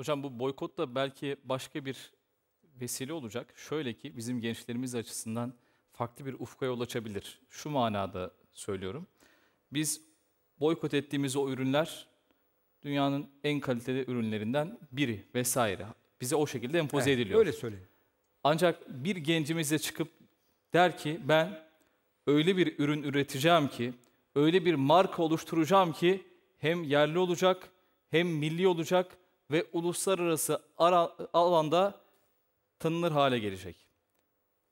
Hocam bu boykot da belki başka bir vesile olacak. Şöyle ki bizim gençlerimiz açısından farklı bir ufka yol açabilir. Şu manada söylüyorum. Biz boykot ettiğimiz o ürünler dünyanın en kaliteli ürünlerinden biri vesaire. Bize o şekilde empoze evet, ediliyor. Öyle söyleyin. Ancak bir gencimiz de çıkıp der ki ben öyle bir ürün üreteceğim ki, öyle bir marka oluşturacağım ki hem yerli olacak, hem milli olacak, ve uluslararası alanda tanınır hale gelecek.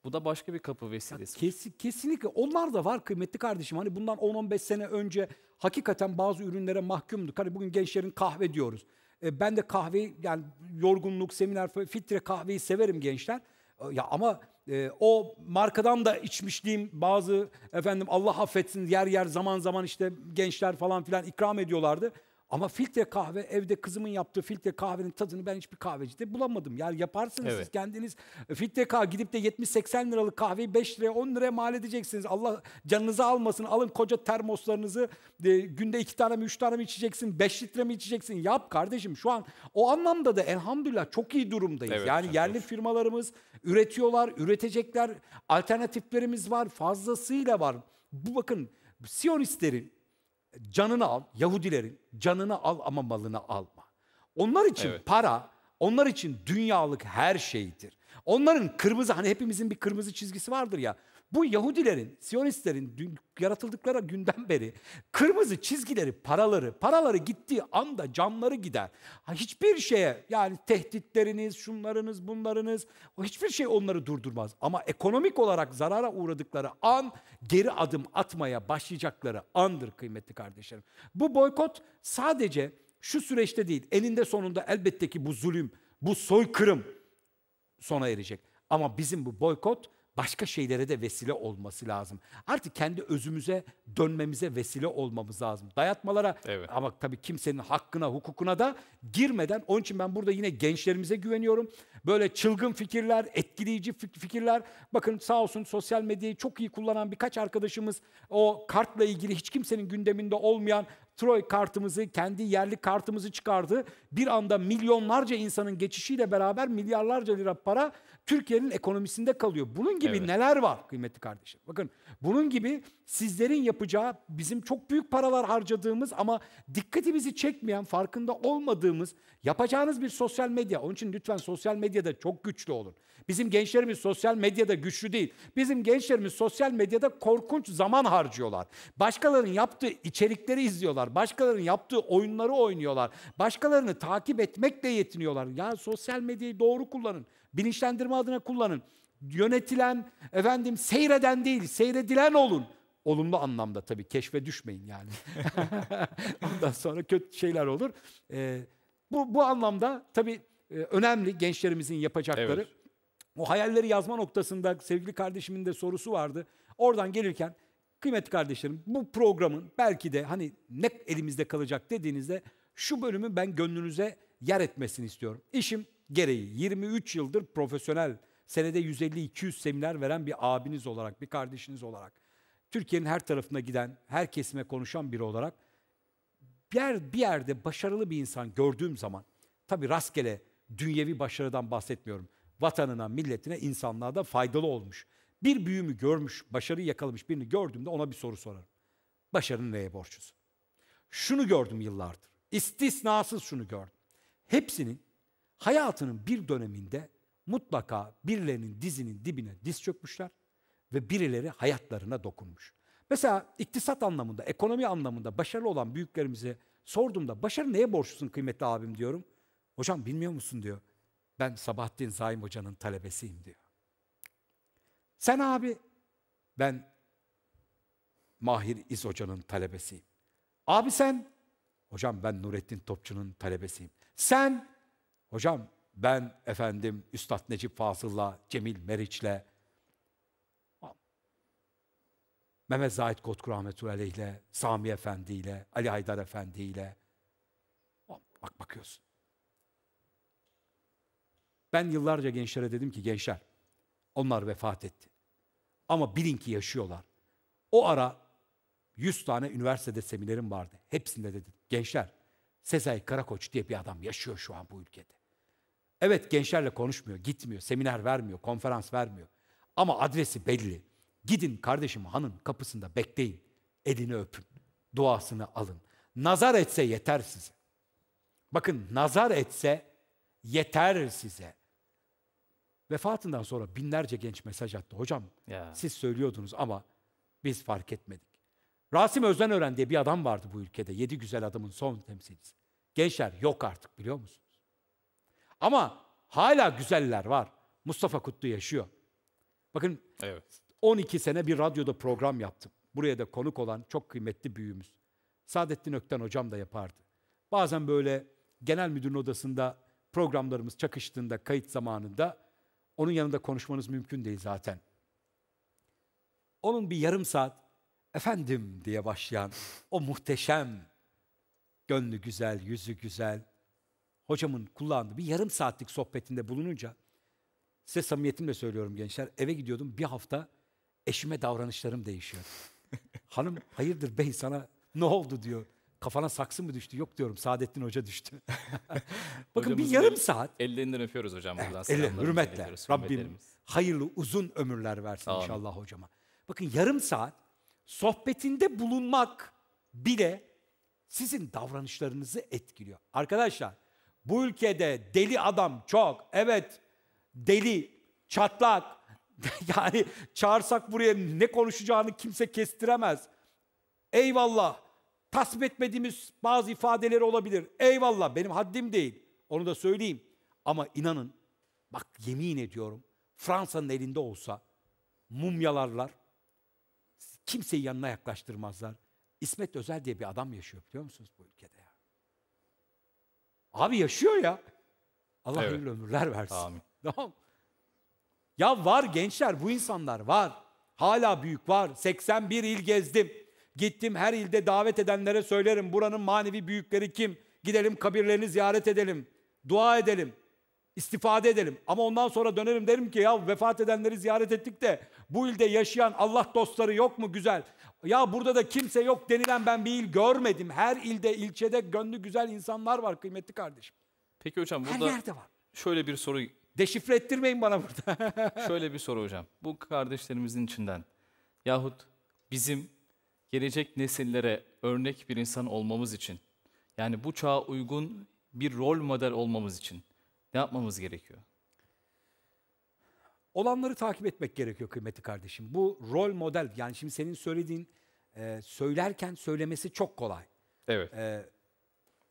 Bu da başka bir kapı vesilesi. Ya kesinlikle onlar da var kıymetli kardeşim. Hani bundan 10-15 sene önce hakikaten bazı ürünlere mahkumduk. Hani bugün gençlerin kahve diyoruz. E, ben de kahveyi yani yorgunluk, seminer, filtre kahveyi severim gençler. E, ya ama e, o markadan da içmişliğim bazı efendim Allah affetsin yer yer zaman zaman işte gençler falan filan ikram ediyorlardı. Ama filtre kahve evde kızımın yaptığı filtre kahvenin tadını ben hiçbir kahvecide bulamadım. Yani yaparsınız evet. siz kendiniz e, filtre kahve gidip de 70-80 liralık kahveyi 5 liraya 10 liraya mal edeceksiniz. Allah canınızı almasın. Alın koca termoslarınızı e, günde 2 tane mi 3 tane mi içeceksin? 5 litre mi içeceksin? Yap kardeşim şu an o anlamda da elhamdülillah çok iyi durumdayız. Evet, yani evet. yerli firmalarımız üretiyorlar, üretecekler. Alternatiflerimiz var. Fazlasıyla var. Bu bakın Siyonistlerin canını al, Yahudilerin canını al ama malını alma. Onlar için evet. para, onlar için dünyalık her şeydir. Onların kırmızı hani hepimizin bir kırmızı çizgisi vardır ya. Bu Yahudilerin, Siyonistlerin yaratıldıkları günden beri kırmızı çizgileri, paraları, paraları gittiği anda camları gider. hiçbir şeye yani tehditleriniz, şunlarınız, bunlarınız hiçbir şey onları durdurmaz. Ama ekonomik olarak zarara uğradıkları an geri adım atmaya başlayacakları andır kıymetli kardeşlerim. Bu boykot sadece şu süreçte değil, eninde sonunda elbette ki bu zulüm, bu soykırım sona erecek. Ama bizim bu boykot başka şeylere de vesile olması lazım. Artık kendi özümüze dönmemize vesile olmamız lazım. Dayatmalara evet. ama tabii kimsenin hakkına, hukukuna da girmeden onun için ben burada yine gençlerimize güveniyorum. Böyle çılgın fikirler, etkileyici fikirler. Bakın sağ olsun sosyal medyayı çok iyi kullanan birkaç arkadaşımız o kartla ilgili hiç kimsenin gündeminde olmayan Troy kartımızı, kendi yerli kartımızı çıkardı. Bir anda milyonlarca insanın geçişiyle beraber milyarlarca lira para Türkiye'nin ekonomisinde kalıyor. Bunun gibi evet. neler var kıymetli kardeşim? Bakın bunun gibi sizlerin yapacağı bizim çok büyük paralar harcadığımız ama dikkatimizi çekmeyen, farkında olmadığımız yapacağınız bir sosyal medya. Onun için lütfen sosyal medyada çok güçlü olun. Bizim gençlerimiz sosyal medyada güçlü değil. Bizim gençlerimiz sosyal medyada korkunç zaman harcıyorlar. Başkalarının yaptığı içerikleri izliyorlar oynuyorlar. Başkalarının yaptığı oyunları oynuyorlar. Başkalarını takip etmekle yetiniyorlar. Ya sosyal medyayı doğru kullanın. Bilinçlendirme adına kullanın. Yönetilen, efendim seyreden değil, seyredilen olun. Olumlu anlamda tabii. Keşfe düşmeyin yani. Ondan sonra kötü şeyler olur. Ee, bu, bu anlamda tabii e, önemli gençlerimizin yapacakları. Evet. O hayalleri yazma noktasında sevgili kardeşimin de sorusu vardı. Oradan gelirken Kıymetli kardeşlerim bu programın belki de hani ne elimizde kalacak dediğinizde şu bölümü ben gönlünüze yer etmesini istiyorum. İşim gereği 23 yıldır profesyonel senede 150-200 seminer veren bir abiniz olarak, bir kardeşiniz olarak, Türkiye'nin her tarafına giden, her kesime konuşan biri olarak bir, yer, bir yerde başarılı bir insan gördüğüm zaman, tabi rastgele dünyevi başarıdan bahsetmiyorum, vatanına, milletine, insanlığa da faydalı olmuş bir büyümü görmüş, başarı yakalamış birini gördüğümde ona bir soru sorarım. Başarının neye borçlusun? Şunu gördüm yıllardır. İstisnasız şunu gördüm. Hepsinin hayatının bir döneminde mutlaka birilerinin dizinin dibine diz çökmüşler ve birileri hayatlarına dokunmuş. Mesela iktisat anlamında, ekonomi anlamında başarılı olan büyüklerimize sorduğumda başarı neye borçlusun kıymetli abim diyorum. Hocam bilmiyor musun diyor. Ben Sabahattin Zaim Hoca'nın talebesiyim diyor. Sen abi, ben Mahir İz Hoca'nın talebesiyim. Abi sen, hocam ben Nurettin Topçu'nun talebesiyim. Sen, hocam ben efendim Üstad Necip Fazıl'la, Cemil Meriç'le, Mehmet Zahit Kotku rahmetullahi Sami Efendi'yle Ali Haydar Efendi'yle Bak bakıyorsun. Ben yıllarca gençlere dedim ki gençler, onlar vefat etti. Ama bilin ki yaşıyorlar. O ara 100 tane üniversitede seminerim vardı. Hepsinde dedim gençler Sezai Karakoç diye bir adam yaşıyor şu an bu ülkede. Evet gençlerle konuşmuyor, gitmiyor, seminer vermiyor, konferans vermiyor. Ama adresi belli. Gidin kardeşim hanın kapısında bekleyin. Elini öpün. Duasını alın. Nazar etse yeter size. Bakın nazar etse yeter size. Vefatından sonra binlerce genç mesaj attı. Hocam ya. siz söylüyordunuz ama biz fark etmedik. Rasim Özdenören diye bir adam vardı bu ülkede. Yedi güzel adamın son temsilcisi. Gençler yok artık biliyor musunuz? Ama hala güzeller var. Mustafa Kutlu yaşıyor. Bakın evet. 12 sene bir radyoda program yaptım. Buraya da konuk olan çok kıymetli büyüğümüz. Saadettin Ökten hocam da yapardı. Bazen böyle genel müdürün odasında programlarımız çakıştığında, kayıt zamanında onun yanında konuşmanız mümkün değil zaten. Onun bir yarım saat efendim diye başlayan o muhteşem gönlü güzel, yüzü güzel hocamın kullandığı bir yarım saatlik sohbetinde bulununca size samimiyetimle söylüyorum gençler eve gidiyordum bir hafta eşime davranışlarım değişiyor. Hanım hayırdır bey sana ne oldu diyor. Kafana saksı mı düştü? Yok diyorum Saadettin Hoca düştü. Bakın bir yarım saat. Ellerinden öpüyoruz hocam evet, buradan. Evet, elle, hürmetle. Rabbim hayırlı uzun ömürler versin Amin. inşallah hocama. Bakın yarım saat sohbetinde bulunmak bile sizin davranışlarınızı etkiliyor. Arkadaşlar bu ülkede deli adam çok. Evet deli, çatlak. yani çağırsak buraya ne konuşacağını kimse kestiremez. Eyvallah tasvip etmediğimiz bazı ifadeleri olabilir. Eyvallah benim haddim değil. Onu da söyleyeyim. Ama inanın bak yemin ediyorum Fransa'nın elinde olsa mumyalarlar kimseyi yanına yaklaştırmazlar. İsmet Özel diye bir adam yaşıyor biliyor musunuz bu ülkede ya? Abi yaşıyor ya. Allah evet. hayırlı ömürler versin. Tamam. Ya var gençler bu insanlar var. Hala büyük var. 81 il gezdim. Gittim her ilde davet edenlere söylerim. Buranın manevi büyükleri kim? Gidelim kabirlerini ziyaret edelim. Dua edelim. istifade edelim. Ama ondan sonra dönerim derim ki ya vefat edenleri ziyaret ettik de bu ilde yaşayan Allah dostları yok mu güzel? Ya burada da kimse yok denilen ben bir il görmedim. Her ilde, ilçede gönlü güzel insanlar var kıymetli kardeşim. Peki hocam burada Her yerde var. şöyle bir soru... Deşifre ettirmeyin bana burada. şöyle bir soru hocam. Bu kardeşlerimizin içinden yahut bizim gelecek nesillere örnek bir insan olmamız için, yani bu çağa uygun bir rol model olmamız için ne yapmamız gerekiyor? Olanları takip etmek gerekiyor kıymetli kardeşim. Bu rol model, yani şimdi senin söylediğin, e, söylerken söylemesi çok kolay. Evet. E,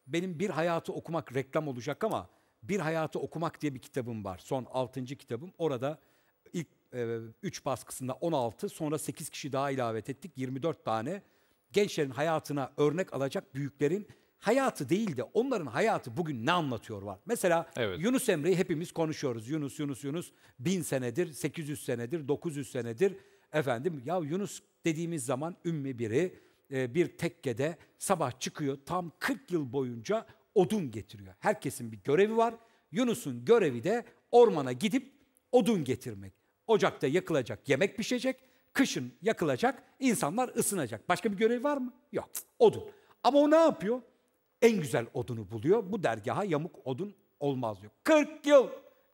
benim bir hayatı okumak reklam olacak ama bir hayatı okumak diye bir kitabım var. Son 6. kitabım. Orada ilk 3 e, baskısında 16 sonra 8 kişi daha ilavet ettik 24 tane gençlerin hayatına örnek alacak büyüklerin hayatı değil de onların hayatı bugün ne anlatıyor var. Mesela evet. Yunus Emre'yi hepimiz konuşuyoruz. Yunus, Yunus, Yunus bin senedir, 800 senedir, 900 senedir. Efendim ya Yunus dediğimiz zaman ümmi biri e, bir tekkede sabah çıkıyor tam 40 yıl boyunca odun getiriyor. Herkesin bir görevi var. Yunus'un görevi de ormana gidip odun getirmek. Ocakta yakılacak yemek pişecek, kışın yakılacak, insanlar ısınacak. Başka bir görev var mı? Yok. Odun. Ama o ne yapıyor? En güzel odunu buluyor. Bu dergaha yamuk odun olmaz diyor. 40 yıl.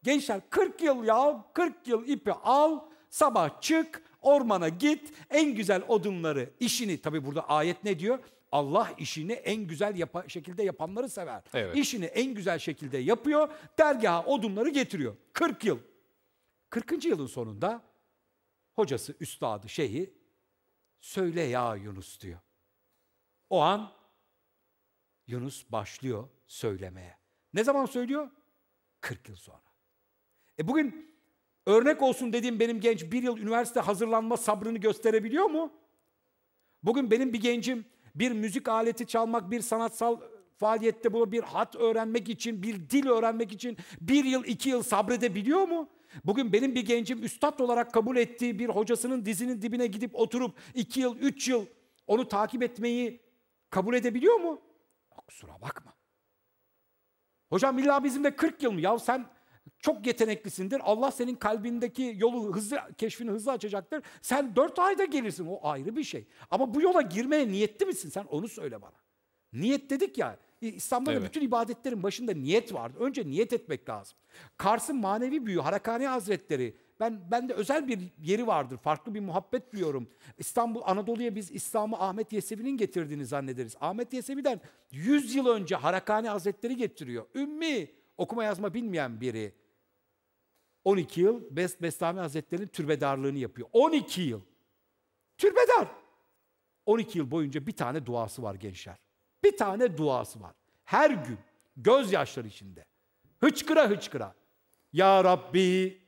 Gençler 40 yıl ya. 40 yıl ipi al. Sabah çık, ormana git. En güzel odunları, işini tabi burada ayet ne diyor? Allah işini en güzel yapa, şekilde yapanları sever. Evet. İşini en güzel şekilde yapıyor. Dergaha odunları getiriyor. 40 yıl. 40. yılın sonunda hocası, üstadı, şeyhi söyle ya Yunus diyor. O an Yunus başlıyor söylemeye. Ne zaman söylüyor? 40 yıl sonra. E bugün örnek olsun dediğim benim genç bir yıl üniversite hazırlanma sabrını gösterebiliyor mu? Bugün benim bir gencim bir müzik aleti çalmak, bir sanatsal faaliyette bulun, bir hat öğrenmek için, bir dil öğrenmek için bir yıl, iki yıl sabredebiliyor mu? Bugün benim bir gencim üstad olarak kabul ettiği bir hocasının dizinin dibine gidip oturup iki yıl, üç yıl onu takip etmeyi kabul edebiliyor mu? Kusura bakma. Hocam illa bizimle 40 yıl mı? Ya sen çok yeteneklisindir. Allah senin kalbindeki yolu hızlı, keşfini hızlı açacaktır. Sen dört ayda gelirsin. O ayrı bir şey. Ama bu yola girmeye niyetli misin? Sen onu söyle bana. Niyet dedik ya. İslam'da evet. bütün ibadetlerin başında niyet vardı. Önce niyet etmek lazım. Kars'ın manevi büyüğü Harakani Hazretleri ben ben de özel bir yeri vardır. Farklı bir muhabbet biliyorum. İstanbul Anadolu'ya biz İslam'ı Ahmet Yesevi'nin getirdiğini zannederiz. Ahmet Yesevi'den 100 yıl önce Harakani Hazretleri getiriyor. Ümmi okuma yazma bilmeyen biri. 12 yıl Best Bestami Hazretleri'nin türbedarlığını yapıyor. 12 yıl. Türbedar. 12 yıl boyunca bir tane duası var gençler. Bir tane duası var. Her gün gözyaşları içinde. Hıçkıra hıçkıra. Ya Rabbi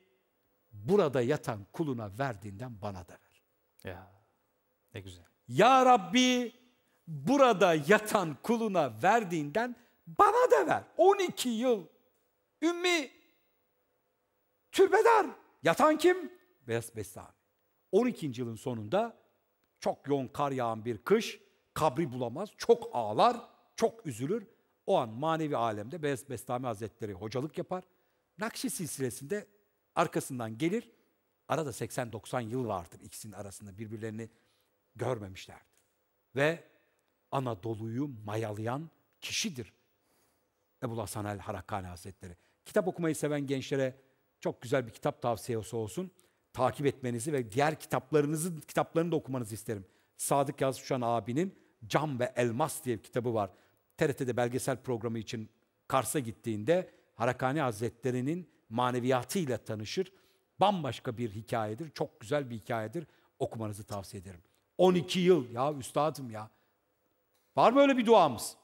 burada yatan kuluna verdiğinden bana da ver. Ya ne güzel. Ya Rabbi burada yatan kuluna verdiğinden bana da ver. 12 yıl ümmi türbedar. Yatan kim? Beyaz Bestami. 12. yılın sonunda çok yoğun kar yağan bir kış kabri bulamaz, çok ağlar, çok üzülür. O an manevi alemde Beyaz Bestami Hazretleri hocalık yapar. Nakşi silsilesinde arkasından gelir. Arada 80-90 yıl vardır ikisinin arasında birbirlerini görmemişlerdir. Ve Anadolu'yu mayalayan kişidir Ebu Hasan el Harakani Hazretleri. Kitap okumayı seven gençlere çok güzel bir kitap tavsiyesi olsun. Takip etmenizi ve diğer kitaplarınızı, kitaplarını da okumanızı isterim. Sadık Yazıçan abinin Cam ve Elmas diye bir kitabı var. TRT'de belgesel programı için Kars'a gittiğinde Harakani Hazretleri'nin maneviyatıyla tanışır. Bambaşka bir hikayedir. Çok güzel bir hikayedir. Okumanızı tavsiye ederim. 12 yıl ya üstadım ya. Var mı öyle bir duamız?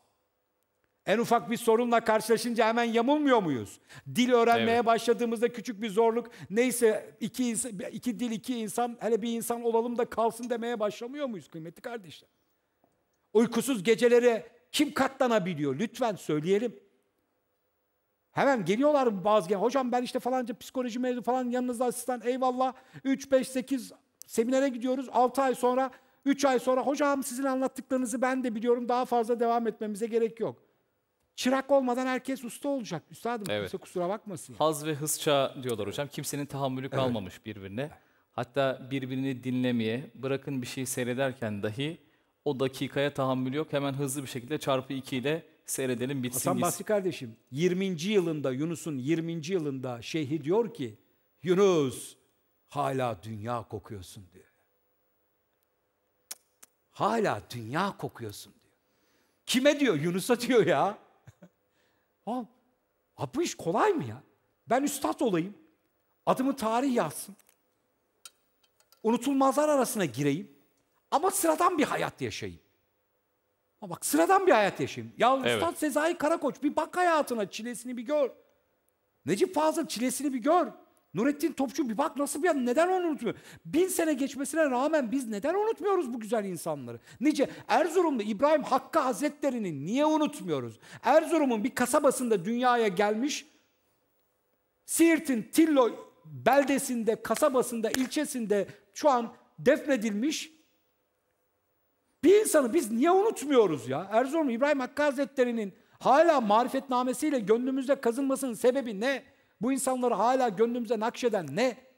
En ufak bir sorunla karşılaşınca hemen yamulmuyor muyuz? Dil öğrenmeye evet. başladığımızda küçük bir zorluk neyse iki, iki dil iki insan hele bir insan olalım da kalsın demeye başlamıyor muyuz kıymetli kardeşler? uykusuz gecelere kim katlanabiliyor? Lütfen söyleyelim. Hemen geliyorlar bazı gen. Hocam ben işte falanca psikoloji mezunu falan yanınızda asistan eyvallah. 3, 5, 8 seminere gidiyoruz. 6 ay sonra, 3 ay sonra hocam sizin anlattıklarınızı ben de biliyorum. Daha fazla devam etmemize gerek yok. Çırak olmadan herkes usta olacak. Üstadım evet. kimse kusura bakmasın. Haz ve hızça diyorlar hocam. Kimsenin tahammülü kalmamış evet. birbirine. Hatta birbirini dinlemeye, bırakın bir şey seyrederken dahi o dakikaya tahammül yok. Hemen hızlı bir şekilde çarpı 2 ile seyredelim bitsin. Hasan Basri kardeşim 20. yılında Yunus'un 20. yılında şeyhi diyor ki Yunus hala dünya kokuyorsun diyor. Hala dünya kokuyorsun diyor. Kime diyor? Yunus'a diyor ya. Abi bu iş kolay mı ya? Ben üstad olayım. Adımı tarih yazsın. Unutulmazlar arasına gireyim. Ama sıradan bir hayat yaşayayım. Ama bak sıradan bir hayat yaşayayım. Ya evet. Üstad Sezai Karakoç bir bak hayatına çilesini bir gör. Necip Fazıl çilesini bir gör. Nurettin Topçu bir bak nasıl bir adam neden onu unutmuyor? Bin sene geçmesine rağmen biz neden unutmuyoruz bu güzel insanları? Nice Erzurumlu İbrahim Hakkı Hazretleri'ni niye unutmuyoruz? Erzurum'un bir kasabasında dünyaya gelmiş Siirt'in Tillo beldesinde, kasabasında, ilçesinde şu an defnedilmiş bir insanı biz niye unutmuyoruz ya? Erzurum İbrahim Hakkı Hazretleri'nin hala marifetnamesiyle gönlümüzde kazınmasının sebebi ne? Bu insanları hala gönlümüze nakşeden ne?